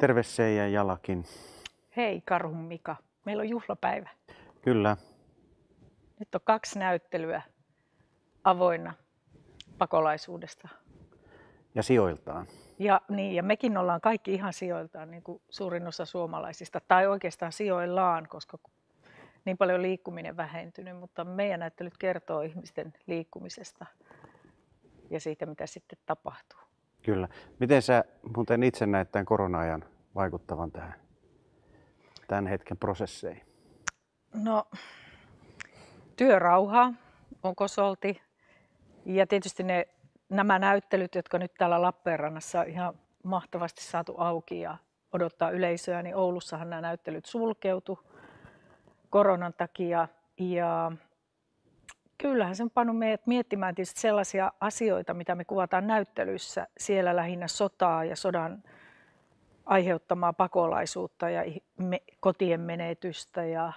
Terve Seija Jalakin. Hei Karhun Mika. Meillä on juhlapäivä. Kyllä. Nyt on kaksi näyttelyä avoinna pakolaisuudesta. Ja sijoiltaan. Ja, niin, ja mekin ollaan kaikki ihan sijoiltaan, niin kuin suurin osa suomalaisista, tai oikeastaan sijoillaan, koska niin paljon liikkuminen vähentynyt, mutta meidän näyttelyt kertoo ihmisten liikkumisesta ja siitä, mitä sitten tapahtuu. Kyllä. Miten sä muuten itse näet tämän korona-ajan vaikuttavan tähän tämän hetken prosesseihin? No, työrauha on kosolti. Ja tietysti ne, nämä näyttelyt, jotka nyt täällä Lappeenrannassa on ihan mahtavasti saatu auki ja odottaa yleisöä, niin Oulussahan nämä näyttelyt sulkeutu koronan takia. Ja Kyllähän se on pannut meidät miettimään tietysti sellaisia asioita, mitä me kuvataan näyttelyssä siellä lähinnä sotaa ja sodan aiheuttamaa pakolaisuutta ja kotien menetystä ja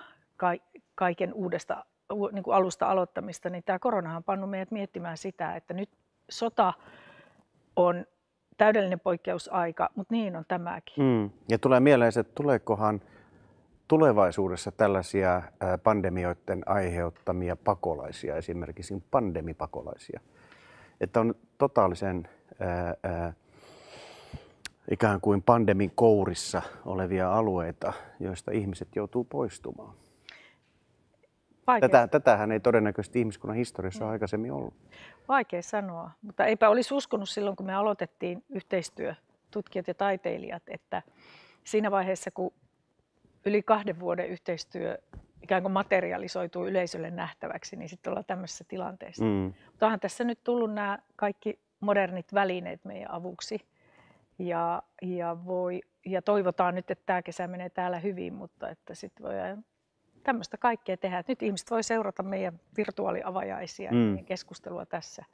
kaiken uudesta niin kuin alusta aloittamista, niin tämä koronahan on pannut meidät miettimään sitä, että nyt sota on täydellinen poikkeusaika, mutta niin on tämäkin. Mm. Ja tulee mieleen, että tuleekohan tulevaisuudessa tällaisia pandemioiden aiheuttamia pakolaisia, esimerkiksi pandemipakolaisia, että on totaalisen ää, ää, ikään kuin pandemin kourissa olevia alueita, joista ihmiset joutuu poistumaan. Tätä, tätähän ei todennäköisesti ihmiskunnan historiassa ole aikaisemmin ollut. Vaikea sanoa, mutta eipä olisi uskonut silloin, kun me aloitettiin yhteistyö, tutkijat ja taiteilijat, että siinä vaiheessa, kun yli kahden vuoden yhteistyö ikään kuin materialisoituu yleisölle nähtäväksi, niin sitten ollaan tämmöisessä tilanteessa. Mm. Mutta onhan tässä nyt tullut nämä kaikki modernit välineet meidän avuksi. Ja, ja, voi, ja toivotaan nyt, että tämä kesä menee täällä hyvin, mutta että sitten voi tämmöistä kaikkea tehdä. Et nyt ihmiset voi seurata meidän virtuaaliavajaisia mm. ja keskustelua tässä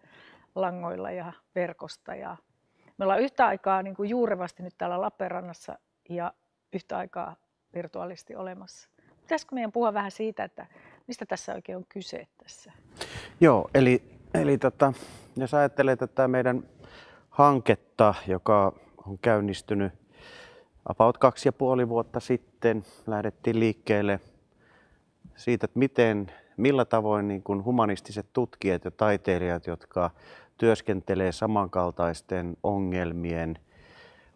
langoilla ja verkosta. Ja me ollaan yhtä aikaa niin kuin juurevasti nyt täällä Lappeenrannassa ja yhtä aikaa virtuaalisti olemassa. Pitäisikö meidän puhua vähän siitä, että mistä tässä oikein on kyse tässä? Joo, eli, eli tota, jos ajattelee tätä meidän hanketta, joka on käynnistynyt about kaksi ja puoli vuotta sitten, lähdettiin liikkeelle siitä, että miten, millä tavoin niin kuin humanistiset tutkijat ja taiteilijat, jotka työskentelee samankaltaisten ongelmien,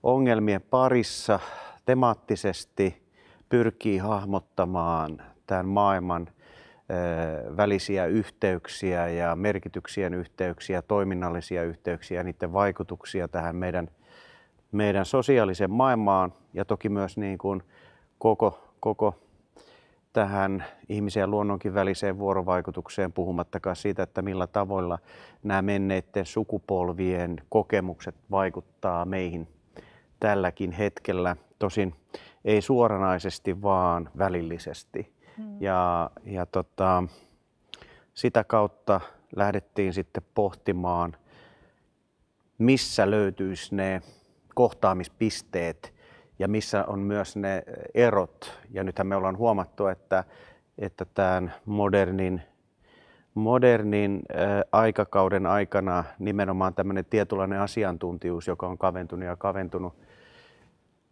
ongelmien parissa temaattisesti – pyrkii hahmottamaan tämän maailman eh, välisiä yhteyksiä ja merkityksien yhteyksiä, toiminnallisia yhteyksiä ja niiden vaikutuksia tähän meidän, meidän sosiaaliseen maailmaan ja toki myös niin kuin koko, koko tähän ihmisen ja luonnonkin väliseen vuorovaikutukseen, puhumattakaan siitä, että millä tavoilla nämä menneiden sukupolvien kokemukset vaikuttaa meihin tälläkin hetkellä. Tosin ei suoranaisesti, vaan välillisesti. Mm. Ja, ja tota, sitä kautta lähdettiin sitten pohtimaan, missä löytyisi ne kohtaamispisteet ja missä on myös ne erot. Ja nythän me ollaan huomattu, että, että tämän modernin modernin aikakauden aikana nimenomaan tämmöinen tietynlainen asiantuntijuus, joka on kaventunut ja kaventunut,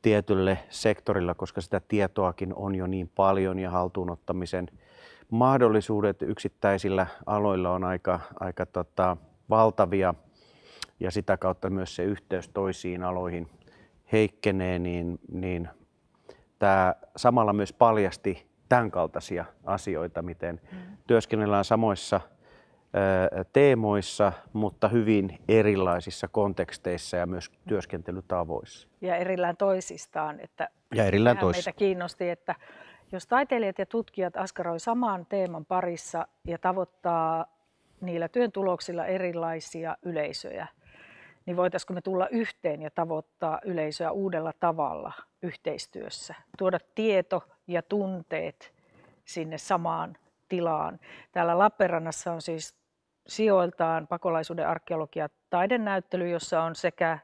tietylle sektorilla, koska sitä tietoakin on jo niin paljon ja haltuunottamisen mahdollisuudet yksittäisillä aloilla on aika, aika tota, valtavia ja sitä kautta myös se yhteys toisiin aloihin heikkenee, niin, niin tämä samalla myös paljasti tämän kaltaisia asioita, miten mm. työskennellään samoissa – teemoissa, mutta hyvin erilaisissa konteksteissa ja myös työskentelytavoissa. Ja erillään toisistaan. Että ja erillään toisistaan. Meitä kiinnosti, että jos taiteilijat ja tutkijat askaroi samaan teeman parissa ja tavoittaa niillä työn tuloksilla erilaisia yleisöjä, niin voitaisiinko me tulla yhteen ja tavoittaa yleisöä uudella tavalla yhteistyössä, tuoda tieto ja tunteet sinne samaan tilaan. Täällä Lappeenrannassa on siis sijoiltaan pakolaisuuden arkeologia taidenäyttely, jossa on sekä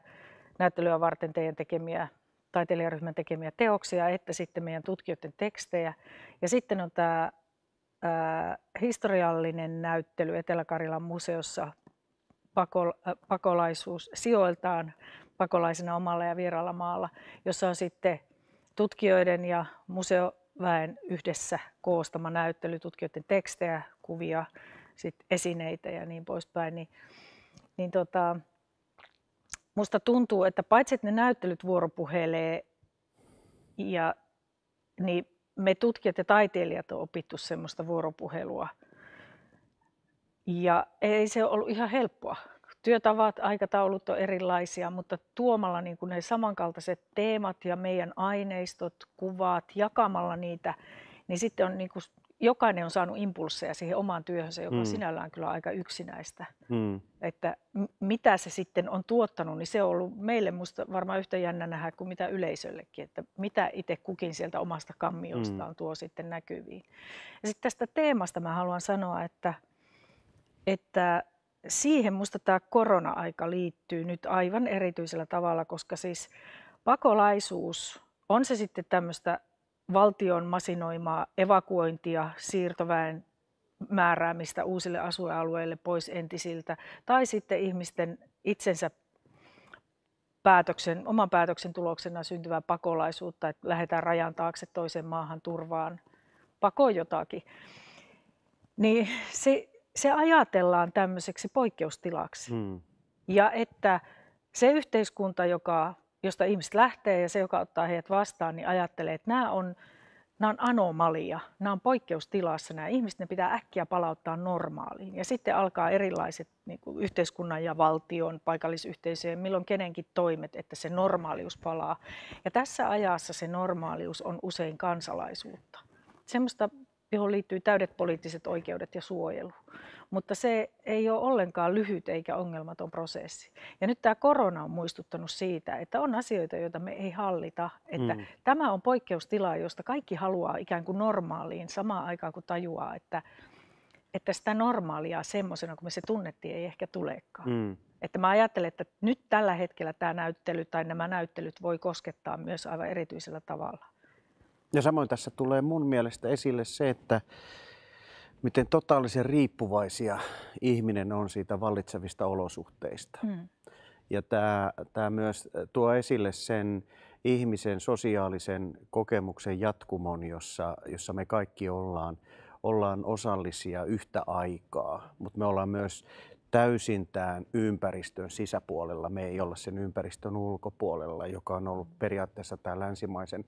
näyttelyä varten teidän tekemiä taiteilijaryhmän tekemiä teoksia, että sitten meidän tutkijoiden tekstejä. Ja sitten on tämä ää, historiallinen näyttely Etelä-Karjalan museossa pakol, ä, pakolaisuus sijoiltaan pakolaisena omalla ja vieraalla maalla, jossa on sitten tutkijoiden ja museoväen yhdessä koostama näyttely, tutkijoiden tekstejä, kuvia, sit esineitä ja niin poispäin, niin, niin tota, musta tuntuu, että paitsi että ne näyttelyt vuoropuhelee, ja, niin me tutkijat ja taiteilijat on opittu semmoista vuoropuhelua. Ja ei se ollut ihan helppoa. Työtavat, aikataulut on erilaisia, mutta tuomalla niin ne samankaltaiset teemat ja meidän aineistot, kuvat, jakamalla niitä, niin sitten on niin kuin jokainen on saanut impulsseja siihen omaan työhönsä, joka mm. on sinällään kyllä aika yksinäistä. Mm. Että mitä se sitten on tuottanut, niin se on ollut meille musta varmaan yhtä jännä nähdä kuin mitä yleisöllekin, että mitä itse kukin sieltä omasta kammiostaan mm. tuo sitten näkyviin. Ja sitten tästä teemasta mä haluan sanoa, että, että siihen musta tämä korona-aika liittyy nyt aivan erityisellä tavalla, koska siis pakolaisuus, on se sitten tämmöistä valtion masinoimaa evakuointia, siirtoväen määräämistä uusille asuinalueille pois entisiltä, tai sitten ihmisten itsensä päätöksen, oman päätöksen tuloksena syntyvää pakolaisuutta, että lähdetään rajan taakse toisen maahan turvaan, pako jotakin. Niin se, se ajatellaan tämmöiseksi poikkeustilaksi. Hmm. Ja että se yhteiskunta, joka josta ihmiset lähtee ja se, joka ottaa heidät vastaan, niin ajattelee, että nämä on, nämä on anomalia, nämä on poikkeustilassa, nämä ihmiset ne pitää äkkiä palauttaa normaaliin. Ja sitten alkaa erilaiset niin kuin yhteiskunnan ja valtion, paikallisyhteisöjen, milloin kenenkin toimet, että se normaalius palaa. Ja tässä ajassa se normaalius on usein kansalaisuutta. Semmoista, johon liittyy täydet poliittiset oikeudet ja suojelu mutta se ei ole ollenkaan lyhyt eikä ongelmaton prosessi. Ja nyt tämä korona on muistuttanut siitä, että on asioita, joita me ei hallita, että mm. tämä on poikkeustila, josta kaikki haluaa ikään kuin normaaliin samaan aikaan kuin tajuaa, että, että sitä normaalia semmoisena kuin me se tunnettiin ei ehkä tulekaan. Mm. Että mä ajattelen, että nyt tällä hetkellä tämä näyttely tai nämä näyttelyt voi koskettaa myös aivan erityisellä tavalla. Ja samoin tässä tulee mun mielestä esille se, että miten totaalisen riippuvaisia ihminen on siitä vallitsevista olosuhteista. Mm. Ja tämä, tämä myös tuo esille sen ihmisen sosiaalisen kokemuksen jatkumon, jossa, jossa me kaikki ollaan, ollaan osallisia yhtä aikaa, mutta me ollaan myös täysin tämän ympäristön sisäpuolella. Me ei olla sen ympäristön ulkopuolella, joka on ollut periaatteessa tämä länsimaisen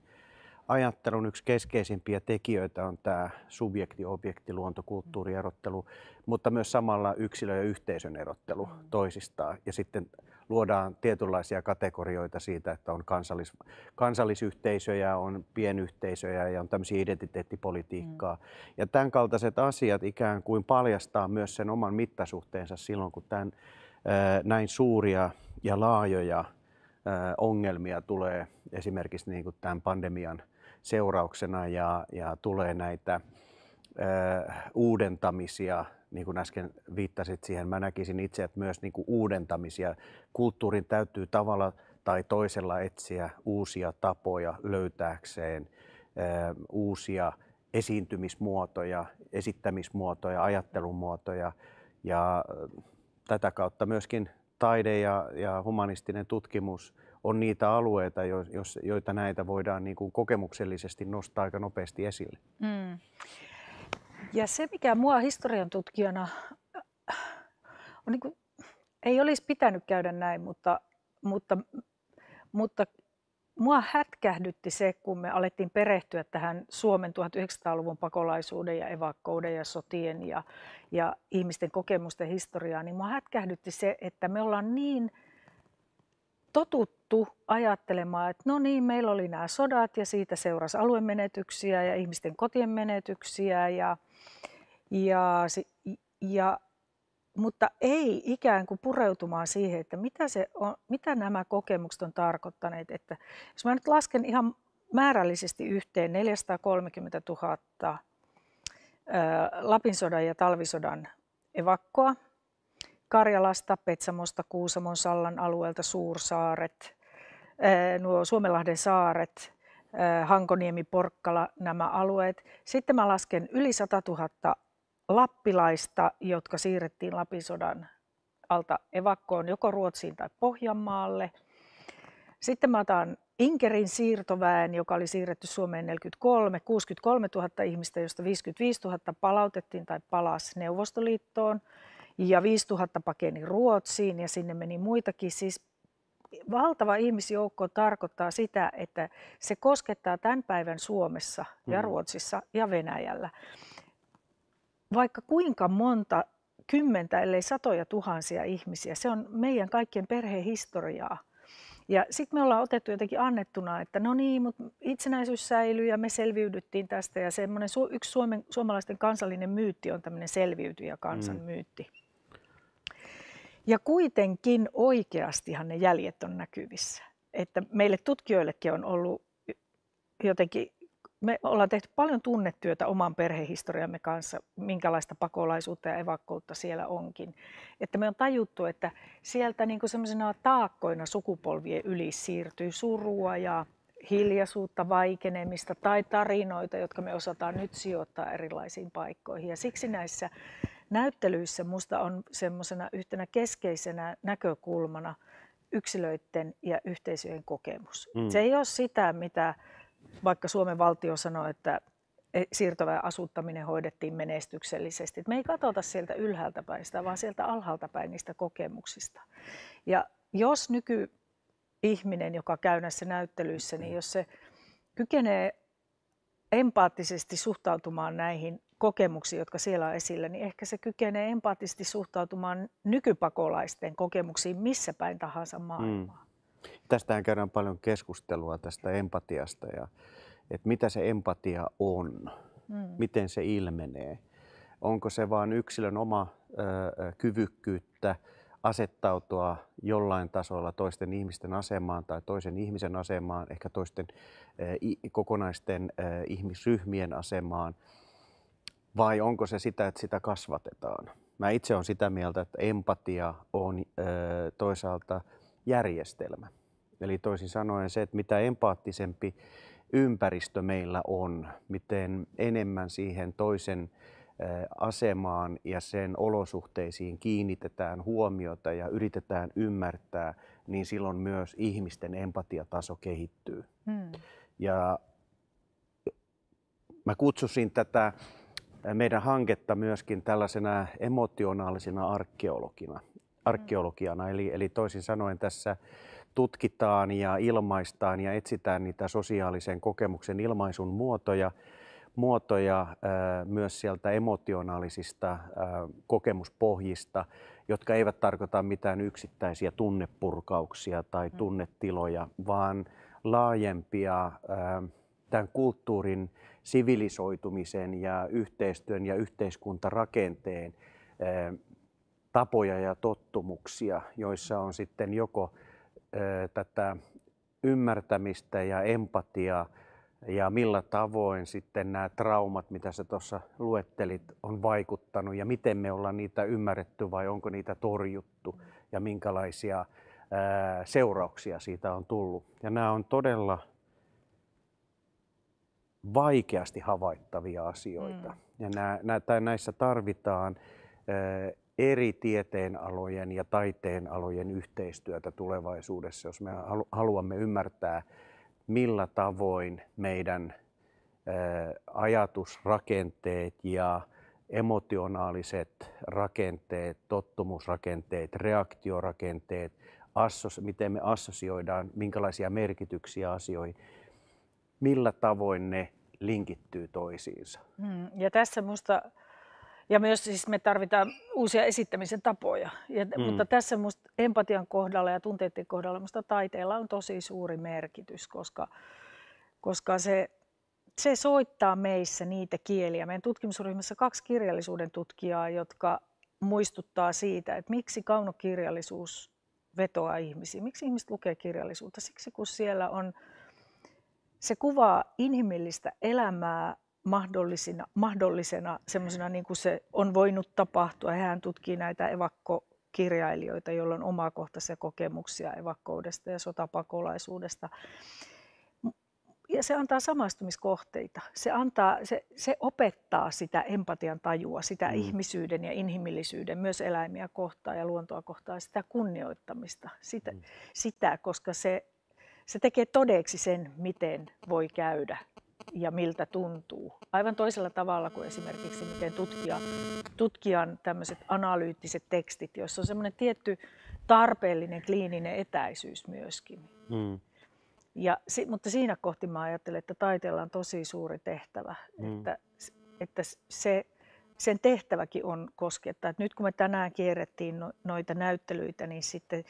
ajattelun yksi keskeisimpiä tekijöitä on tämä subjekti, objekti, luonto, kulttuurierottelu, mutta myös samalla yksilö- ja yhteisön erottelu toisistaan. Ja sitten luodaan tietynlaisia kategorioita siitä, että on kansallis, kansallisyhteisöjä, on pienyhteisöjä ja on tämmöisiä identiteettipolitiikkaa. Mm. Ja tämän kaltaiset asiat ikään kuin paljastaa myös sen oman mittasuhteensa silloin, kun tämän, näin suuria ja laajoja ongelmia tulee esimerkiksi niin kuin tämän pandemian seurauksena ja, ja tulee näitä ö, uudentamisia, niin kuin äsken viittasit siihen, mä näkisin itse, että myös niin kuin uudentamisia. Kulttuurin täytyy tavalla tai toisella etsiä uusia tapoja löytääkseen ö, uusia esiintymismuotoja, esittämismuotoja, ajattelumuotoja ja tätä kautta myöskin taide ja, ja humanistinen tutkimus – on niitä alueita, joita näitä voidaan niin kuin kokemuksellisesti nostaa aika nopeasti esille. Mm. Ja se, mikä mua historian tutkijana on niin kuin, ei olisi pitänyt käydä näin, mutta, mutta, mutta mua hätkähdytti se, kun me alettiin perehtyä tähän Suomen 1900-luvun pakolaisuuden ja evakkouden ja sotien ja, ja ihmisten kokemusten historiaan, niin mua hätkähdytti se, että me ollaan niin totuttu totuttu ajattelemaan, että no niin, meillä oli nämä sodat ja siitä seurasi aluemenetyksiä ja ihmisten kotien menetyksiä. Ja, ja, ja, mutta ei ikään kuin pureutumaan siihen, että mitä, se on, mitä nämä kokemukset on tarkoittaneet. Että jos mä nyt lasken ihan määrällisesti yhteen 430 000 Lapin sodan ja talvisodan evakkoa, Karjalasta, Petsamosta, Kuusamon, Sallan alueelta, Suursaaret, Äh, nuo Suomenlahden saaret, äh, Hankoniemi, Porkkala, nämä alueet. Sitten mä lasken yli 100 000 lappilaista, jotka siirrettiin Lapisodan alta evakkoon joko Ruotsiin tai Pohjanmaalle. Sitten mä otan Inkerin siirtoväen, joka oli siirretty Suomeen 43, 63 000 ihmistä, josta 55 000 palautettiin tai palasi Neuvostoliittoon ja 5 000 pakeni Ruotsiin ja sinne meni muitakin. Siis valtava ihmisjoukko tarkoittaa sitä, että se koskettaa tämän päivän Suomessa ja mm. Ruotsissa ja Venäjällä. Vaikka kuinka monta kymmentä, ellei satoja tuhansia ihmisiä, se on meidän kaikkien perhehistoriaa. Ja sitten me ollaan otettu jotenkin annettuna, että no niin, mutta itsenäisyys säilyy ja me selviydyttiin tästä. Ja semmoinen yksi Suomen, suomalaisten kansallinen myytti on tämmöinen selviytyjä kansan mm. myytti. Ja kuitenkin oikeastihan ne jäljet on näkyvissä. Että meille tutkijoillekin on ollut jotenkin, me ollaan tehty paljon tunnetyötä oman perhehistoriamme kanssa, minkälaista pakolaisuutta ja evakkoutta siellä onkin. Että me on tajuttu, että sieltä niin kuin taakkoina sukupolvien yli siirtyy surua ja hiljaisuutta, vaikenemista tai tarinoita, jotka me osataan nyt sijoittaa erilaisiin paikkoihin. Ja siksi näissä näyttelyissä musta on semmoisena yhtenä keskeisenä näkökulmana yksilöiden ja yhteisöjen kokemus. Mm. Se ei ole sitä, mitä vaikka Suomen valtio sanoi, että e, siirtoväen asuttaminen hoidettiin menestyksellisesti. Me ei katsota sieltä ylhäältä päin sitä, vaan sieltä alhaalta päin niistä kokemuksista. Ja jos nykyihminen, joka käy näissä näyttelyissä, niin jos se kykenee empaattisesti suhtautumaan näihin kokemuksia, jotka siellä on esillä, niin ehkä se kykenee empaattisesti suhtautumaan nykypakolaisten kokemuksiin missä päin tahansa mm. maailmaa. Mm. Tästähän käydään paljon keskustelua tästä empatiasta ja että mitä se empatia on, mm. miten se ilmenee. Onko se vain yksilön oma ö, kyvykkyyttä asettautua jollain tasolla toisten ihmisten asemaan tai toisen ihmisen asemaan, ehkä toisten ö, kokonaisten ö, ihmisryhmien asemaan – vai onko se sitä, että sitä kasvatetaan? Mä itse olen sitä mieltä, että empatia on ö, toisaalta järjestelmä. Eli toisin sanoen se, että mitä empaattisempi ympäristö meillä on, miten enemmän siihen toisen asemaan ja sen olosuhteisiin kiinnitetään huomiota ja yritetään ymmärtää, niin silloin myös ihmisten empatiataso kehittyy. Hmm. Ja mä kutsusin tätä meidän hanketta myöskin tällaisena emotionaalisena arkeologina. arkeologiana. Eli, eli toisin sanoen tässä tutkitaan ja ilmaistaan ja etsitään niitä sosiaalisen kokemuksen ilmaisun muotoja, muotoja myös sieltä emotionaalisista kokemuspohjista, jotka eivät tarkoita mitään yksittäisiä tunnepurkauksia tai mm. tunnetiloja, vaan laajempia tämän kulttuurin sivilisoitumisen ja yhteistyön ja yhteiskuntarakenteen eh, tapoja ja tottumuksia, joissa on sitten joko eh, tätä ymmärtämistä ja empatiaa ja millä tavoin sitten nämä traumat, mitä sä tuossa luettelit, on vaikuttanut ja miten me ollaan niitä ymmärretty vai onko niitä torjuttu ja minkälaisia eh, seurauksia siitä on tullut. Ja nämä on todella vaikeasti havaittavia asioita. Mm. Ja nää, nää, tai näissä tarvitaan ö, eri tieteenalojen ja taiteenalojen yhteistyötä tulevaisuudessa, jos me haluamme ymmärtää, millä tavoin meidän ö, ajatusrakenteet ja emotionaaliset rakenteet, tottumusrakenteet, reaktiorakenteet, assos, miten me assosioidaan, minkälaisia merkityksiä asioihin, millä tavoin ne linkittyy toisiinsa. Mm, ja tässä musta, ja myös siis me tarvitaan uusia esittämisen tapoja, ja, mm. mutta tässä musta empatian kohdalla ja tunteiden kohdalla musta taiteella on tosi suuri merkitys, koska, koska se, se soittaa meissä niitä kieliä. Meidän tutkimusryhmässä kaksi kirjallisuuden tutkijaa, jotka muistuttaa siitä, että miksi kaunokirjallisuus vetoaa ihmisiin. Miksi ihmiset lukee kirjallisuutta? Siksi kun siellä on se kuvaa inhimillistä elämää mahdollisena, mahdollisena semmoisena, niin kuin se on voinut tapahtua. Hän tutkii näitä evakkokirjailijoita, joilla on omakohtaisia kokemuksia evakkoudesta ja sotapakolaisuudesta. Ja se antaa samaistumiskohteita. Se, antaa, se, se opettaa sitä empatian tajua, sitä mm. ihmisyyden ja inhimillisyyden myös eläimiä kohtaan ja luontoa kohtaan, sitä kunnioittamista, sitä, mm. sitä koska se se tekee todeksi sen, miten voi käydä ja miltä tuntuu. Aivan toisella tavalla kuin esimerkiksi miten tutkija, tutkijan tämmöiset analyyttiset tekstit, joissa on semmoinen tietty tarpeellinen kliininen etäisyys myöskin. Mm. Ja, mutta siinä kohti mä ajattelen, että taiteella on tosi suuri tehtävä, mm. että, että se, sen tehtäväkin on koskettaa. nyt kun me tänään kierrettiin no-, noita näyttelyitä, niin sitten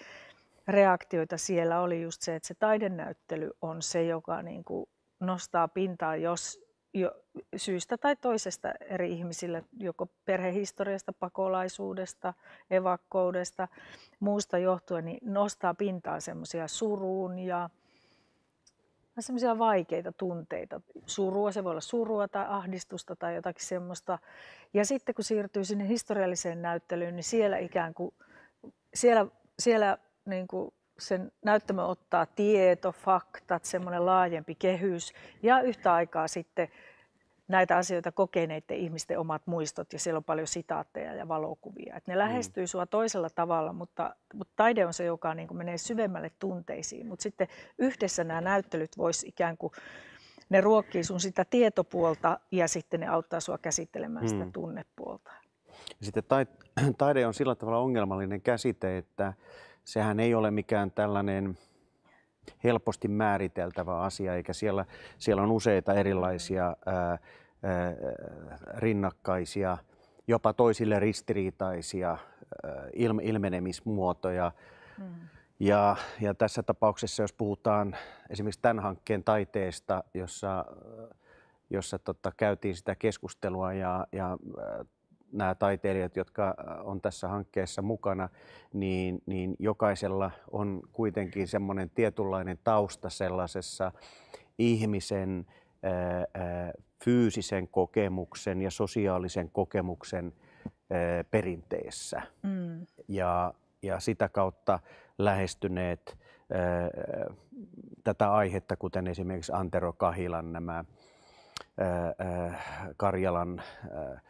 reaktioita siellä oli just se, että se taidenäyttely on se, joka niin kuin nostaa pintaa jos jo syystä tai toisesta eri ihmisille joko perhehistoriasta, pakolaisuudesta, evakkoudesta, muusta johtuen, niin nostaa pintaan semmoisia suruun ja semmoisia vaikeita tunteita. Surua, se voi olla surua tai ahdistusta tai jotakin semmoista. Ja sitten kun siirtyy sinne historialliseen näyttelyyn, niin siellä ikään kuin, siellä, siellä niin kuin sen näyttämö ottaa tieto, faktat, semmoinen laajempi kehys ja yhtä aikaa sitten näitä asioita kokeneiden ihmisten omat muistot ja siellä on paljon sitaatteja ja valokuvia. Et ne mm. lähestyy sua toisella tavalla, mutta, mutta taide on se, joka niin kuin menee syvemmälle tunteisiin. Mutta sitten yhdessä nämä näyttelyt voisi ikään kuin, ne ruokkii sun sitä tietopuolta ja sitten ne auttaa sua käsittelemään mm. sitä tunnepuolta. Sitten taide on sillä tavalla ongelmallinen käsite, että sehän ei ole mikään tällainen helposti määriteltävä asia, eikä siellä, siellä on useita erilaisia ää, ää, rinnakkaisia, jopa toisille ristiriitaisia ää, ilmenemismuotoja. Mm. Ja, ja tässä tapauksessa, jos puhutaan esimerkiksi tämän hankkeen taiteesta, jossa, jossa tota, käytiin sitä keskustelua ja, ja nämä taiteilijat, jotka äh, on tässä hankkeessa mukana, niin, niin jokaisella on kuitenkin semmoinen tietynlainen tausta sellaisessa ihmisen ää, äh, ää, äh, fyysisen kokemuksen ja sosiaalisen kokemuksen ää, perinteessä. Mm. Ja, ja sitä kautta lähestyneet ää, tätä aihetta, kuten esimerkiksi Antero Kahilan nämä ää, Karjalan ää,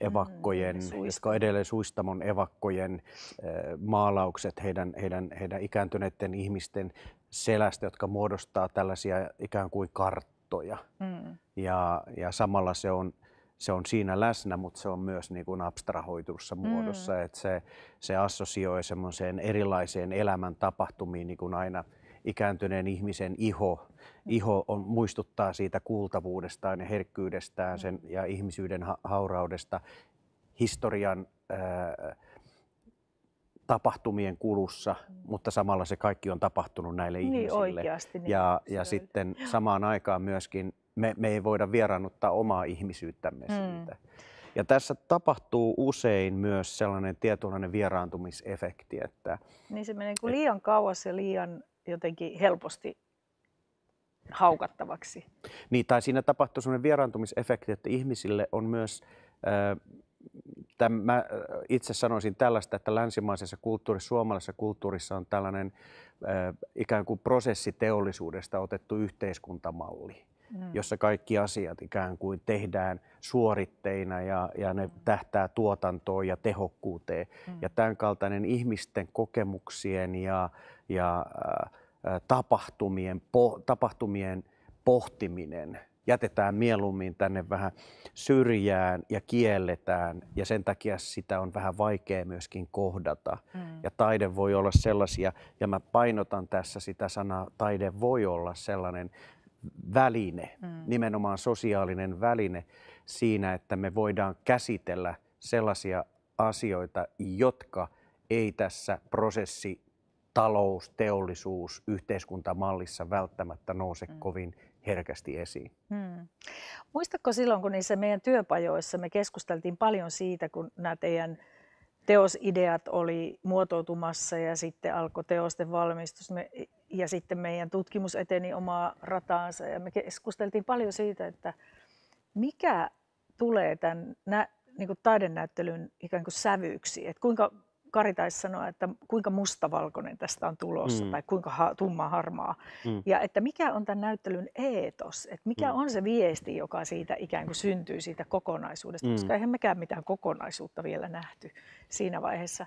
evakkojen, mm, jotka edelleen suistamon evakkojen eh, maalaukset, heidän, heidän, heidän ikääntyneiden ihmisten selästä, jotka muodostaa tällaisia ikään kuin karttoja. Mm. Ja, ja samalla se on, se on siinä läsnä, mutta se on myös niin kuin abstrahoituussa mm. muodossa, että se, se assosioi semmoiseen erilaiseen elämän tapahtumiin, niin kuin aina ikääntyneen ihmisen iho iho on, muistuttaa siitä kuultavuudestaan ja herkkyydestään mm. sen, ja ihmisyyden ha- hauraudesta historian ää, tapahtumien kulussa, mm. mutta samalla se kaikki on tapahtunut näille niin, ihmisille. Oikeasti, niin ja, ja sitten samaan aikaan myöskin me, me ei voida vieraannuttaa omaa ihmisyyttämme mm. siitä. Ja tässä tapahtuu usein myös sellainen tietynlainen vieraantumisefekti. Että, niin se menee kuin liian kauas ja liian jotenkin helposti haukattavaksi. Niin, tai siinä tapahtuu sellainen vieraantumisefekti, että ihmisille on myös tämä äh, Tämän, mä äh, itse sanoisin tällaista, että länsimaisessa kulttuurissa, suomalaisessa kulttuurissa on tällainen äh, ikään kuin prosessiteollisuudesta otettu yhteiskuntamalli, mm. jossa kaikki asiat ikään kuin tehdään suoritteina ja, ja ne mm. tähtää tuotantoon ja tehokkuuteen. Mm. Ja tämän kaltainen ihmisten kokemuksien ja, ja äh, tapahtumien, po, tapahtumien pohtiminen jätetään mieluummin tänne vähän syrjään ja kielletään ja sen takia sitä on vähän vaikea myöskin kohdata. Mm. Ja taide voi olla sellaisia, ja mä painotan tässä sitä sanaa, taide voi olla sellainen väline, mm. nimenomaan sosiaalinen väline siinä, että me voidaan käsitellä sellaisia asioita, jotka ei tässä prosessi talous, teollisuus, yhteiskuntamallissa välttämättä nouse mm. kovin herkästi esiin. Hmm. Muistatko silloin, kun niissä meidän työpajoissa me keskusteltiin paljon siitä, kun nämä teidän teosideat oli muotoutumassa ja sitten alkoi teosten valmistus me, ja sitten meidän tutkimus eteni omaa rataansa ja me keskusteltiin paljon siitä, että mikä tulee tämän nä, niin kuin taidenäyttelyn ikään kuin sävyksi, että kuinka Kari taisi sanoa, että kuinka mustavalkoinen tästä on tulossa mm. tai kuinka ha- tumma harmaa. Mm. Ja että mikä on tämän näyttelyn eetos, että mikä mm. on se viesti, joka siitä ikään kuin syntyy siitä kokonaisuudesta, mm. koska eihän mekään mitään kokonaisuutta vielä nähty siinä vaiheessa.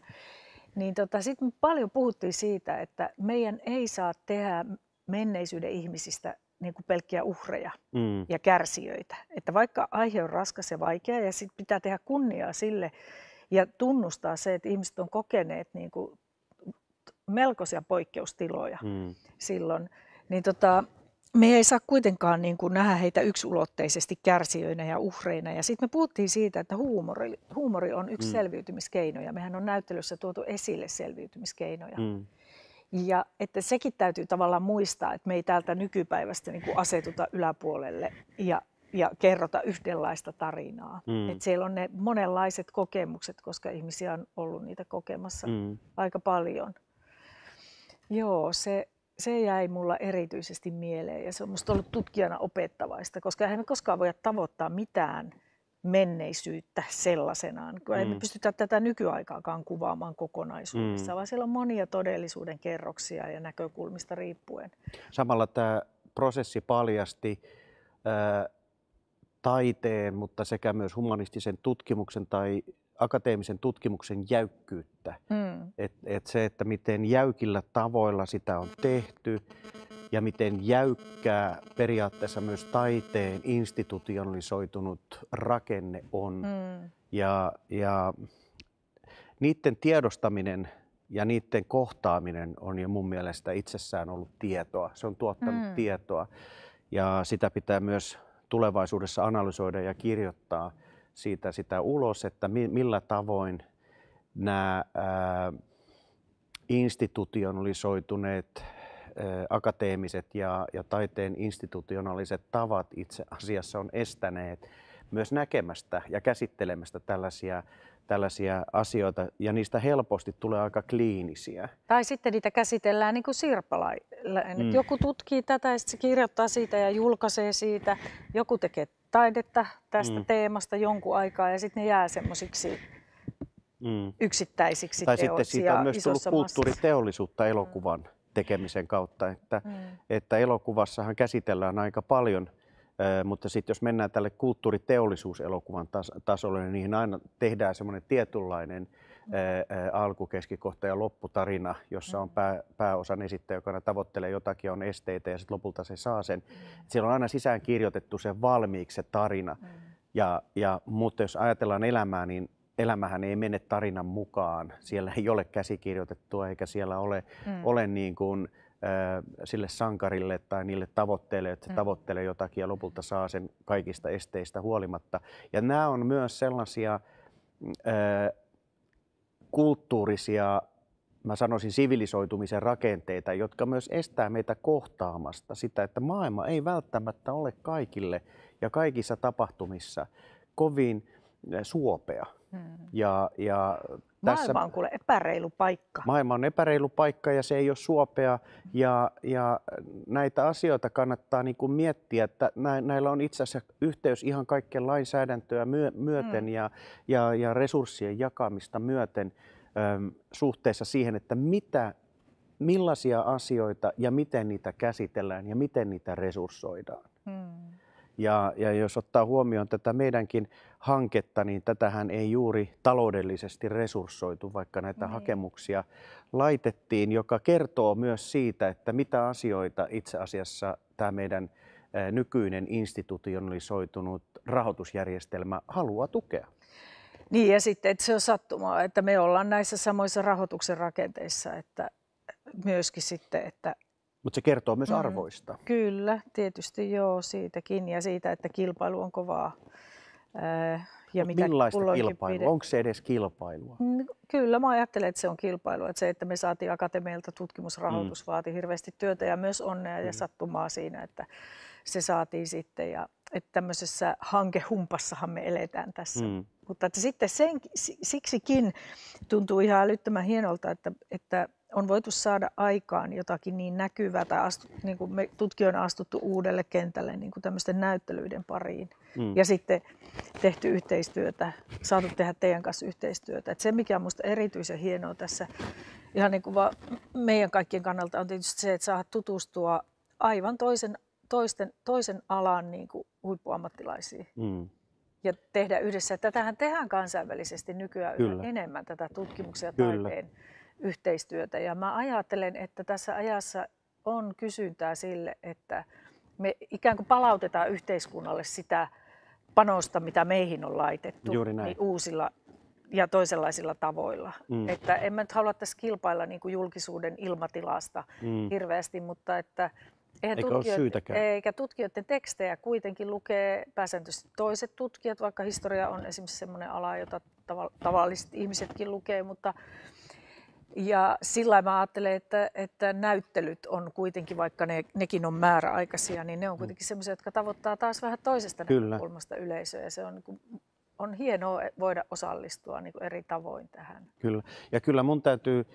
Niin tota, sitten paljon puhuttiin siitä, että meidän ei saa tehdä menneisyyden ihmisistä niin kuin pelkkiä uhreja mm. ja kärsijöitä. Että vaikka aihe on raskas ja vaikea ja sitten pitää tehdä kunniaa sille, ja tunnustaa se, että ihmiset on kokeneet niin kuin melkoisia poikkeustiloja mm. silloin, niin tota, me ei saa kuitenkaan niin kuin nähdä heitä yksulotteisesti kärsijöinä ja uhreina. Ja sitten me puhuttiin siitä, että huumori, huumori on yksi mm. selviytymiskeinoja. Mehän on näyttelyssä tuotu esille selviytymiskeinoja. Mm. Ja että sekin täytyy tavallaan muistaa, että me ei täältä nykypäivästä niin kuin asetuta yläpuolelle ja ja kerrota yhdenlaista tarinaa. Mm. Et siellä on ne monenlaiset kokemukset, koska ihmisiä on ollut niitä kokemassa mm. aika paljon. Joo, se, se jäi mulla erityisesti mieleen ja se on musta ollut tutkijana opettavaista, koska eihän me koskaan voida tavoittaa mitään menneisyyttä sellaisenaan, mm. ei me mm. pystytä tätä nykyaikaakaan kuvaamaan kokonaisuudessa, mm. vaan siellä on monia todellisuuden kerroksia ja näkökulmista riippuen. Samalla tämä prosessi paljasti äh, taiteen, mutta sekä myös humanistisen tutkimuksen tai akateemisen tutkimuksen jäykkyyttä. Mm. Et, et se, että miten jäykillä tavoilla sitä on tehty ja miten jäykkää periaatteessa myös taiteen institutionalisoitunut rakenne on. Mm. Ja, ja niiden tiedostaminen ja niiden kohtaaminen on jo mun mielestä itsessään ollut tietoa. Se on tuottanut mm. tietoa ja sitä pitää myös tulevaisuudessa analysoida ja kirjoittaa siitä sitä ulos, että millä tavoin nämä ää, institutionalisoituneet ää, akateemiset ja, ja taiteen institutionaaliset tavat itse asiassa on estäneet myös näkemästä ja käsittelemästä tällaisia tällaisia asioita ja niistä helposti tulee aika kliinisiä. Tai sitten niitä käsitellään niin kuin sirpalailla. Mm. Joku tutkii tätä ja sitten se kirjoittaa siitä ja julkaisee siitä. Joku tekee taidetta tästä mm. teemasta jonkun aikaa ja sitten ne jää semmoisiksi mm. yksittäisiksi Tai sitten siitä on myös tullut kulttuuriteollisuutta elokuvan mm. tekemisen kautta, että, mm. että elokuvassahan käsitellään aika paljon – mutta sitten jos mennään tälle kulttuuriteollisuuselokuvan tasolle, niin niihin aina tehdään semmoinen tietynlainen alku, keskikohta ja lopputarina, jossa on pää, pääosan esittäjä, joka tavoittelee jotakin, on esteitä ja sitten lopulta se saa sen. Siellä on aina sisään kirjoitettu se valmiiksi se tarina. Mm. Ja, ja, mutta jos ajatellaan elämää, niin elämähän ei mene tarinan mukaan. Siellä ei ole käsikirjoitettua eikä siellä ole, mm. ole niin kuin, sille sankarille tai niille tavoitteille, että se mm. tavoittelee jotakin ja lopulta saa sen kaikista esteistä huolimatta. Ja nämä on myös sellaisia ö, kulttuurisia, mä sanoisin sivilisoitumisen rakenteita, jotka myös estää meitä kohtaamasta sitä, että maailma ei välttämättä ole kaikille ja kaikissa tapahtumissa kovin suopea. Mm. Ja, ja tässä, maailma on kuule epäreilu paikka. Maailma on epäreilu paikka ja se ei ole suopea. Ja, ja näitä asioita kannattaa niin kuin miettiä, että näillä on itse asiassa yhteys ihan kaikkien lainsäädäntöä myöten mm. ja, ja, ja resurssien jakamista myöten äm, suhteessa siihen, että mitä millaisia asioita ja miten niitä käsitellään ja miten niitä resurssoidaan. Mm. Ja, ja jos ottaa huomioon tätä meidänkin hanketta, niin tätähän ei juuri taloudellisesti resurssoitu, vaikka näitä mm. hakemuksia laitettiin, joka kertoo myös siitä, että mitä asioita itse asiassa tämä meidän nykyinen institutionalisoitunut rahoitusjärjestelmä haluaa tukea. Niin ja sitten, että se on sattumaa, että me ollaan näissä samoissa rahoituksen rakenteissa, että myöskin sitten, että mutta se kertoo myös mm. arvoista. Kyllä, tietysti joo, siitäkin ja siitä, että kilpailu on kovaa. ja mitä millaista kilpailua? Pide... Onko se edes kilpailua? Mm, kyllä, mä ajattelen, että se on kilpailua. Että se, että me saatiin akatemialta tutkimusrahoitus, mm. vaati hirveästi työtä ja myös onnea mm. ja sattumaa siinä, että se saatiin sitten. Ja että tämmöisessä hankehumpassahan me eletään tässä. Mm. Mutta että sitten sen, siksikin tuntuu ihan älyttömän hienolta, että, että on voitu saada aikaan jotakin niin näkyvää tai astu, niin kuin me tutkijoina astuttu uudelle kentälle niin kuin tämmöisten näyttelyiden pariin. Mm. Ja sitten tehty yhteistyötä, saatu tehdä teidän kanssa yhteistyötä. Et se, mikä on minusta erityisen hienoa tässä ihan niin kuin vaan meidän kaikkien kannalta on tietysti se, että saa tutustua aivan toisen, toisten, toisen alan niin kuin huippuammattilaisiin. Mm ja tehdä yhdessä. Tätähän tehdään kansainvälisesti nykyään Kyllä. enemmän tätä tutkimuksia ja taiteen Kyllä yhteistyötä. Ja mä ajattelen, että tässä ajassa on kysyntää sille, että me ikään kuin palautetaan yhteiskunnalle sitä panosta, mitä meihin on laitettu Juuri näin. Niin uusilla ja toisenlaisilla tavoilla. Mm. Että en mä nyt halua tässä kilpailla niin kuin julkisuuden ilmatilasta mm. hirveästi, mutta että eihän eikä, tutkijoiden, eikä tutkijoiden tekstejä kuitenkin lukee pääsääntöisesti toiset tutkijat, vaikka historia on esimerkiksi sellainen ala, jota tavalliset ihmisetkin lukee, mutta ja sillä mä ajattelen, että, että näyttelyt on kuitenkin, vaikka ne, nekin on määräaikaisia, niin ne on mm. kuitenkin sellaisia, jotka tavoittaa taas vähän toisesta Kyllä. näkökulmasta yleisöä. Ja se on, niin kuin, on hienoa voida osallistua niin kuin eri tavoin tähän. Kyllä. Ja kyllä mun täytyy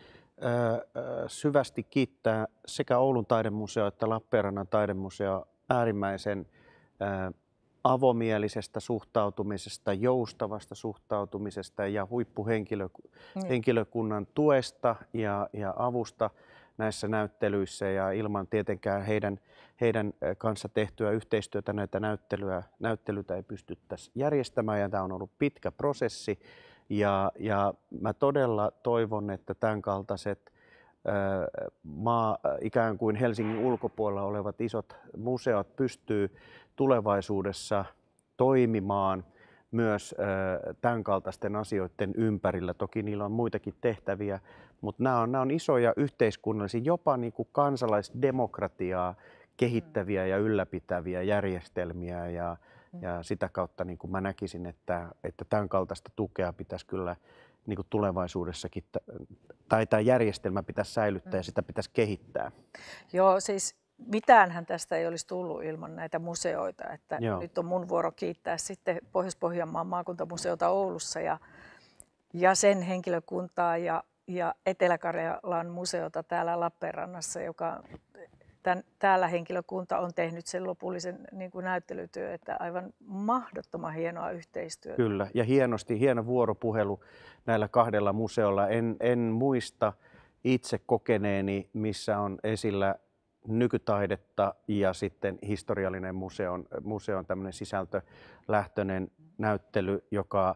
syvästi kiittää sekä Oulun taidemuseo että Lappeenrannan taidemuseo äärimmäisen avomielisestä suhtautumisesta, joustavasta suhtautumisesta ja huippuhenkilökunnan niin. tuesta ja, ja avusta näissä näyttelyissä ja ilman tietenkään heidän, heidän kanssa tehtyä yhteistyötä näitä näyttelyä, näyttelytä ei pystyttäisi järjestämään ja tämä on ollut pitkä prosessi ja, ja mä todella toivon, että tämän kaltaiset maa, ikään kuin Helsingin ulkopuolella olevat isot museot pystyy tulevaisuudessa toimimaan myös tämän kaltaisten asioiden ympärillä. Toki niillä on muitakin tehtäviä, mutta nämä on, nämä on isoja yhteiskunnallisia, jopa niin kuin kansalaisdemokratiaa kehittäviä ja ylläpitäviä järjestelmiä ja, mm. ja sitä kautta niin kuin mä näkisin, että, että tämän kaltaista tukea pitäisi kyllä niin kuin tulevaisuudessakin tai tämä järjestelmä pitäisi säilyttää ja mm. sitä pitäisi kehittää. Joo, siis mitäänhän tästä ei olisi tullut ilman näitä museoita. Että Joo. nyt on mun vuoro kiittää sitten Pohjois-Pohjanmaan maakuntamuseota Oulussa ja, ja sen henkilökuntaa ja, ja Etelä-Karjalan museota täällä Lappeenrannassa, joka tämän, täällä henkilökunta on tehnyt sen lopullisen niin kuin näyttelytyö, että aivan mahdottoman hienoa yhteistyötä. Kyllä, ja hienosti, hieno vuoropuhelu näillä kahdella museolla. En, en muista itse kokeneeni, missä on esillä nykytaidetta ja sitten historiallinen museon, museon tämmöinen sisältölähtöinen näyttely, joka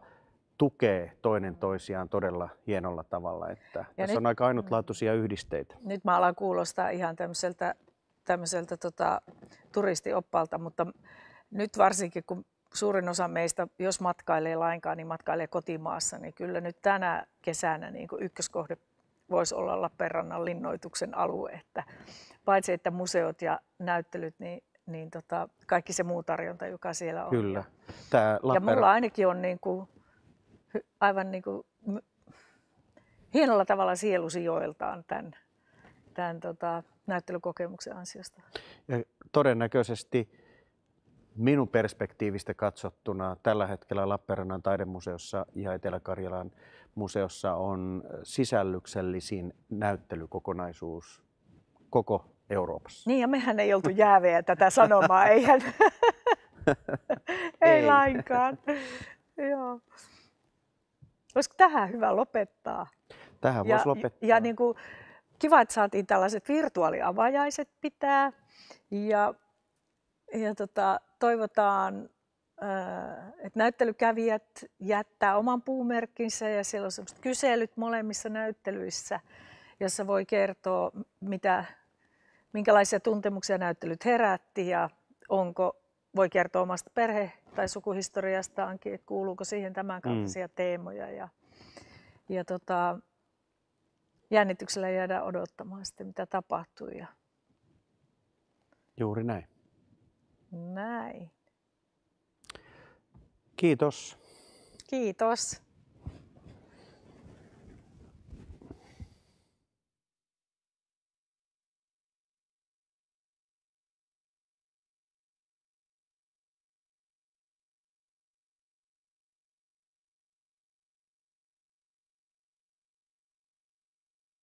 tukee toinen toisiaan todella hienolla tavalla. Että tässä nyt, on aika ainutlaatuisia yhdisteitä. Nyt mä alan kuulostaa ihan tämmöiseltä tämmöiseltä tota, turistioppalta, mutta nyt varsinkin kun suurin osa meistä, jos matkailee lainkaan, niin matkailee kotimaassa, niin kyllä nyt tänä kesänä niin kuin ykköskohde voisi olla Lappeenrannan linnoituksen alue, että paitsi että museot ja näyttelyt, niin niin tota, kaikki se muu tarjonta, joka siellä on. Kyllä. Tää Lappeenran... Ja mulla ainakin on niin kuin, aivan niin kuin, hienolla tavalla sielusi sijoiltaan tämän, tämän tota, näyttelykokemuksen ansiosta. Ja todennäköisesti minun perspektiivistä katsottuna tällä hetkellä Lappeenrannan taidemuseossa ja Etelä-Karjalan museossa on sisällyksellisin näyttelykokonaisuus koko Euroopassa. Niin ja mehän ei oltu jääveä tätä sanomaa, eihän. ei, ei lainkaan. Joo. Olisiko tähän hyvä lopettaa? Tähän voisi lopettaa. Ja, ja niin kuin kiva, että saatiin tällaiset virtuaaliavajaiset pitää. Ja, ja tota, toivotaan, äh, että näyttelykävijät jättää oman puumerkkinsä ja siellä on semmoiset kyselyt molemmissa näyttelyissä, jossa voi kertoa, mitä, minkälaisia tuntemuksia näyttelyt herätti ja onko, voi kertoa omasta perhe- tai sukuhistoriastaankin, että kuuluuko siihen tämän mm. kaltaisia mm. teemoja. Ja, ja tota, jännityksellä jäädä odottamaan sitten, mitä tapahtuu. Ja... Juuri näin. Näin. Kiitos. Kiitos.